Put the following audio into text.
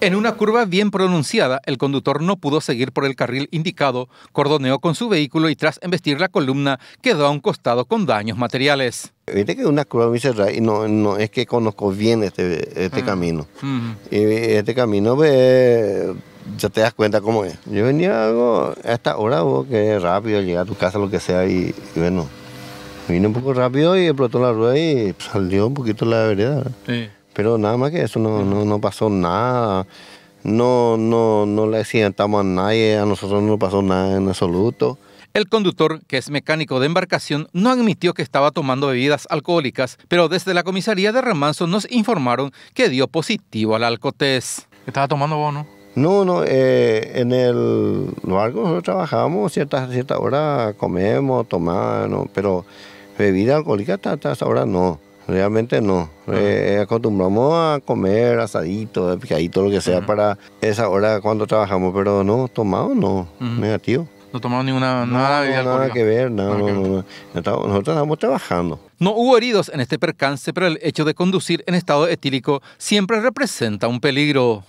En una curva bien pronunciada, el conductor no pudo seguir por el carril indicado, cordoneó con su vehículo y tras embestir la columna quedó a un costado con daños materiales. Viste que una curva muy cerrada y no, es que conozco bien este, este mm. camino. Mm. Y este camino, pues, ya te das cuenta cómo es. Yo venía algo a esta hora, vos, que rápido, llegar a tu casa, lo que sea, y, bueno, vine un poco rápido y explotó la rueda y salió un poquito la vereda. Sí pero nada más que eso, no, pasó nada. No, no, no le accidentamos a nadie, a nosotros no pasó nada en absoluto. El conductor, que es mecánico de embarcación, no admitió que estaba tomando bebidas alcohólicas, pero desde la comisaría de Remanso nos informaron que dio positivo al alcotés. ¿Estaba tomando vos, no? No, no, eh, en el barco nosotros trabajamos, ciertas cierta horas comemos, tomamos, pero bebida alcohólica hasta, hasta ahora no. Realmente no. Ah. Eh, eh, acostumbramos a comer asadito, eh, picadito, lo que sea, para esa hora cuando trabajamos, pero no, tomado no, negativo. No tomamos ninguna nada, nada que ver, no, nada Nosotros estamos trabajando. No hubo heridos en este percance, pero el hecho de conducir en estado etílico siempre representa un peligro.